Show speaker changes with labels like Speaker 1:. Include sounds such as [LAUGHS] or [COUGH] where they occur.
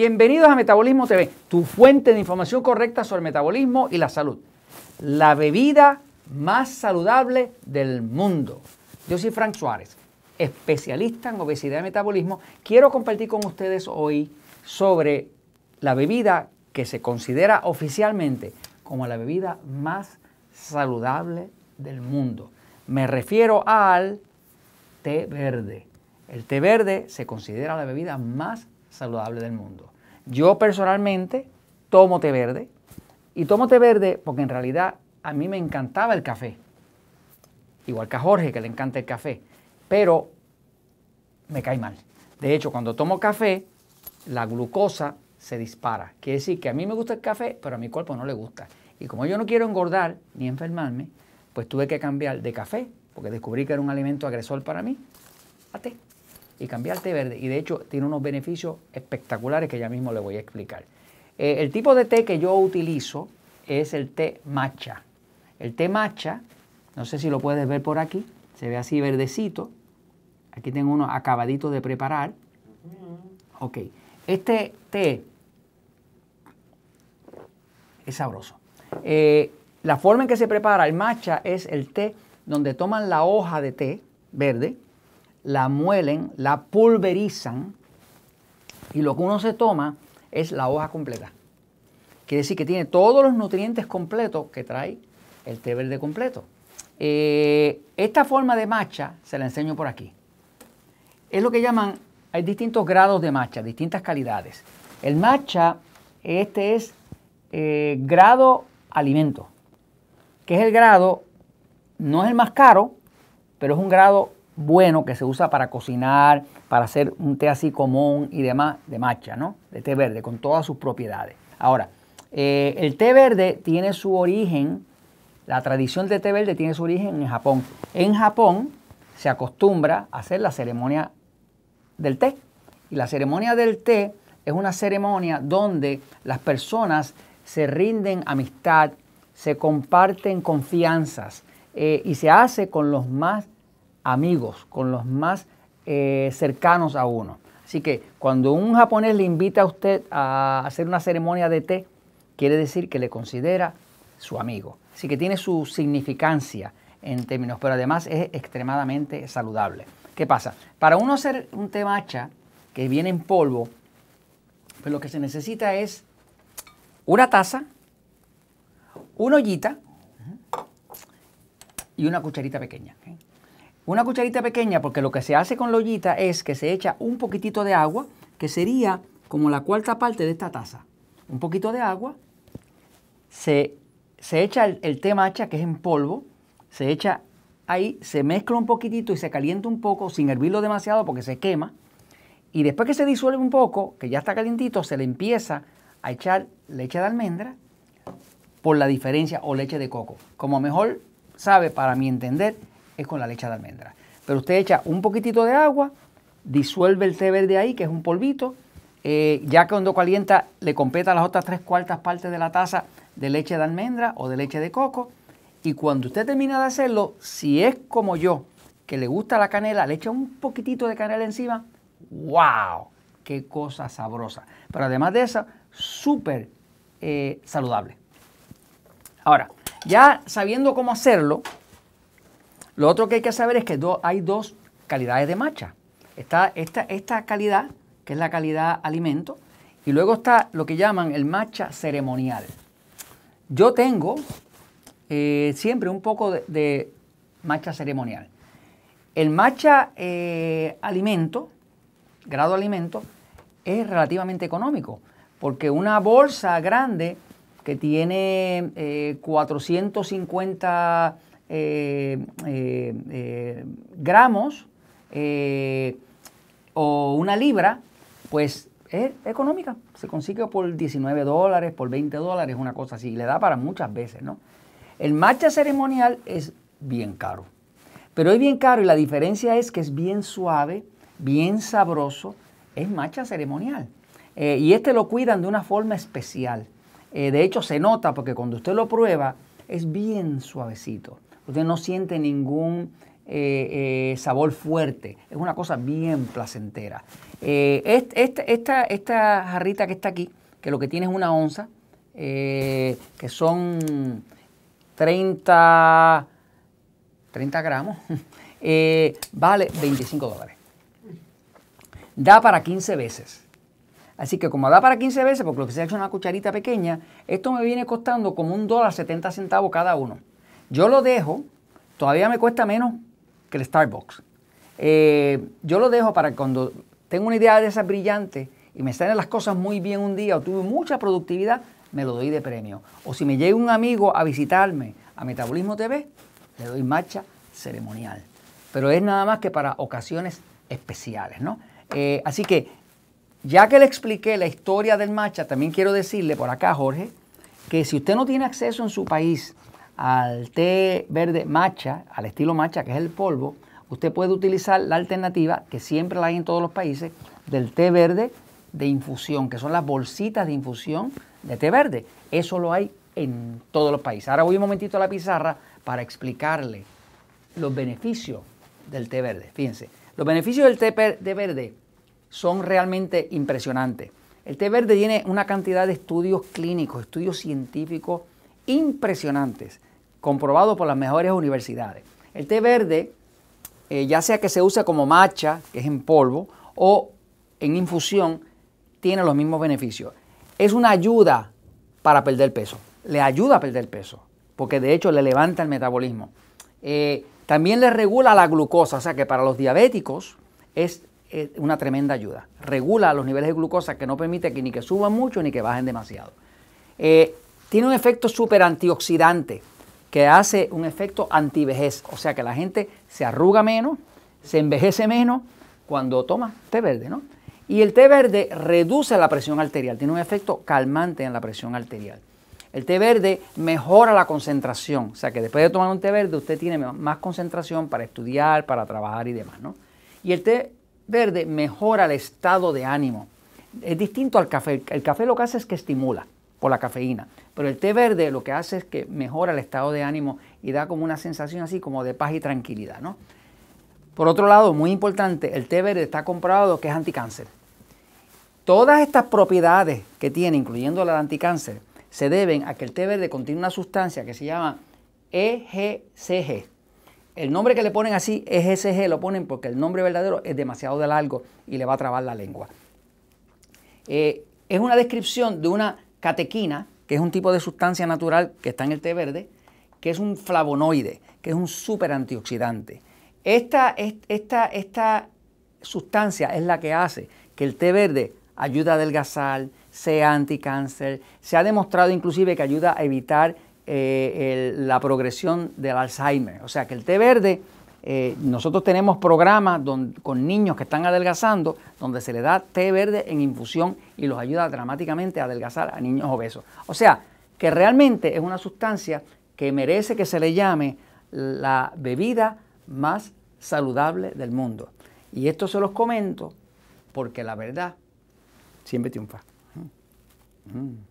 Speaker 1: Bienvenidos a Metabolismo TV, tu fuente de información correcta sobre el metabolismo y la salud. La bebida más saludable del mundo. Yo soy Frank Suárez, especialista en obesidad y metabolismo. Quiero compartir con ustedes hoy sobre la bebida que se considera oficialmente como la bebida más saludable del mundo. Me refiero al té verde. El té verde se considera la bebida más saludable del mundo. Yo personalmente tomo té verde y tomo té verde porque en realidad a mí me encantaba el café, igual que a Jorge que le encanta el café, pero me cae mal. De hecho, cuando tomo café, la glucosa se dispara. Quiere decir que a mí me gusta el café, pero a mi cuerpo no le gusta. Y como yo no quiero engordar ni enfermarme, pues tuve que cambiar de café, porque descubrí que era un alimento agresor para mí, a té y cambiar té verde. Y de hecho tiene unos beneficios espectaculares que ya mismo le voy a explicar. Eh, el tipo de té que yo utilizo es el té matcha. El té matcha, no sé si lo puedes ver por aquí, se ve así verdecito. Aquí tengo uno acabadito de preparar. Ok, este té es sabroso. Eh, la forma en que se prepara el matcha es el té donde toman la hoja de té verde, la muelen, la pulverizan y lo que uno se toma es la hoja completa. Quiere decir que tiene todos los nutrientes completos que trae el té verde completo. Eh, esta forma de matcha se la enseño por aquí. Es lo que llaman, hay distintos grados de matcha, distintas calidades. El matcha, este es eh, grado alimento, que es el grado, no es el más caro, pero es un grado bueno que se usa para cocinar, para hacer un té así común y demás, de matcha, ¿no? De té verde, con todas sus propiedades. Ahora, eh, el té verde tiene su origen, la tradición de té verde tiene su origen en Japón. En Japón se acostumbra a hacer la ceremonia del té. Y la ceremonia del té es una ceremonia donde las personas se rinden amistad, se comparten confianzas eh, y se hace con los más amigos, con los más eh, cercanos a uno. Así que cuando un japonés le invita a usted a hacer una ceremonia de té, quiere decir que le considera su amigo. Así que tiene su significancia en términos, pero además es extremadamente saludable. ¿Qué pasa? Para uno hacer un té matcha que viene en polvo, pues lo que se necesita es una taza, una ollita y una cucharita pequeña. Una cucharita pequeña porque lo que se hace con la es que se echa un poquitito de agua, que sería como la cuarta parte de esta taza. Un poquito de agua, se, echa el, té matcha que es en polvo, se echa ahí, se mezcla un poquitito y se calienta un poco sin hervirlo demasiado porque se quema. Y después que se disuelve un poco, que ya está calientito, se le empieza a echar leche de almendra por la diferencia o leche de coco. Como mejor sabe, para mi entender, es con la leche de almendra. Pero usted echa un poquitito de agua, disuelve el té verde ahí, que es un polvito. Eh, ya ya cuando calienta, le completa las otras tres cuartas partes de la taza de leche de almendra o de leche de coco. Y cuando usted termina de hacerlo, si es como yo, que le gusta la canela, le echa un poquitito de canela encima. ¡Wow! ¡Qué cosa sabrosa! Pero además de esa, súper eh, saludable. Ahora, ya sabiendo cómo hacerlo, lo otro que hay que saber es que hay dos calidades de matcha. Está esta, esta calidad, que es la calidad alimento, y luego está lo que llaman el matcha ceremonial. Yo tengo eh, siempre un poco de, de, ceremonial. El matcha eh, alimento, grado alimento, es relativamente económico, porque una bolsa grande que tiene 450 eh, eh, eh, eh, gramos o una libra, pues es económica. Se consigue por 19 dólares, por 20 dólares, una cosa así. Le da para muchas veces, ¿no? El matcha ceremonial es bien caro. Pero es bien caro y la diferencia es que es bien suave, bien sabroso. Es matcha ceremonial. y este lo cuidan de una forma especial. de hecho, se nota porque cuando usted lo prueba, es bien suavecito. Usted no siente ningún eh, eh, sabor fuerte. Es una cosa bien placentera. Eh, esta, jarrita que está aquí, que lo que tiene es una onza, que son 30, 30 gramos, [LAUGHS] vale 25 dólares. Da para 15 veces. Así que como da para 15 veces, porque lo que se ha hecho es una cucharita pequeña, esto me viene costando como un dólar 70 centavos cada uno. Yo lo dejo, todavía me cuesta menos que el Starbucks. Eh, yo lo dejo para cuando tengo una idea de esas brillantes y me salen las cosas muy bien un día o tuve mucha productividad, me lo doy de premio. O si me llega un amigo a visitarme a Metabolismo TV, le doy marcha ceremonial. Pero es nada más que para ocasiones especiales, eh, así que, ya que le expliqué la historia del matcha, también quiero decirle por acá, Jorge, que si usted no tiene acceso en su país al té verde macha, al estilo macha que es el polvo, usted puede utilizar la alternativa que siempre la hay en todos los países del té verde de infusión, que son las bolsitas de infusión de té verde. Eso lo hay en todos los países. Ahora voy un momentito a la pizarra para explicarle los beneficios del té verde. Fíjense, los beneficios del té verde son realmente impresionantes. El té verde tiene una cantidad de estudios clínicos, estudios científicos impresionantes, comprobados por las mejores universidades. El té verde, eh, ya sea que se use como matcha, que es en polvo, o en infusión, tiene los mismos beneficios. Es una ayuda para perder peso. Le ayuda a perder peso, porque de hecho le levanta el metabolismo. Eh, también le regula la glucosa, o sea que para los diabéticos es eh, una tremenda ayuda. Regula los niveles de glucosa que no permite que ni que suban mucho ni que bajen demasiado. Tiene un efecto súper antioxidante que hace un efecto antivejez, o sea que la gente se arruga menos, se envejece menos cuando toma té verde, ¿no? Y el té verde reduce la presión arterial, tiene un efecto calmante en la presión arterial. El té verde mejora la concentración, o sea que después de tomar un té verde usted tiene más concentración para estudiar, para trabajar y demás, ¿no? Y el té verde mejora el estado de ánimo. Es distinto al café, el café lo que hace es que estimula por la cafeína. Pero el té verde lo que hace es que mejora el estado de ánimo y da como una sensación así como de paz y tranquilidad, ¿no? Por otro lado, muy importante, el té verde está comprobado que es anticáncer. Todas estas propiedades que tiene, incluyendo la de anticáncer, se deben a que el té verde contiene una sustancia que se llama EGCG. El nombre que le ponen así, EGCG, lo ponen porque el nombre verdadero es demasiado de largo y le va a trabar la lengua. Eh, es una descripción de una catequina, que es un tipo de sustancia natural que está en el té verde, que es un flavonoide, que es un súper antioxidante. Esta, esta sustancia es la que hace que el té verde ayuda a adelgazar, sea anticáncer, se ha demostrado inclusive que ayuda a evitar eh, la progresión del Alzheimer. O sea que el té verde eh, nosotros tenemos programas con niños que están adelgazando, donde se les da té verde en infusión y los ayuda dramáticamente a adelgazar a niños obesos. O sea, que realmente es una sustancia que merece que se le llame la bebida más saludable del mundo. Y esto se los comento porque la verdad siempre triunfa. Mm. Mm.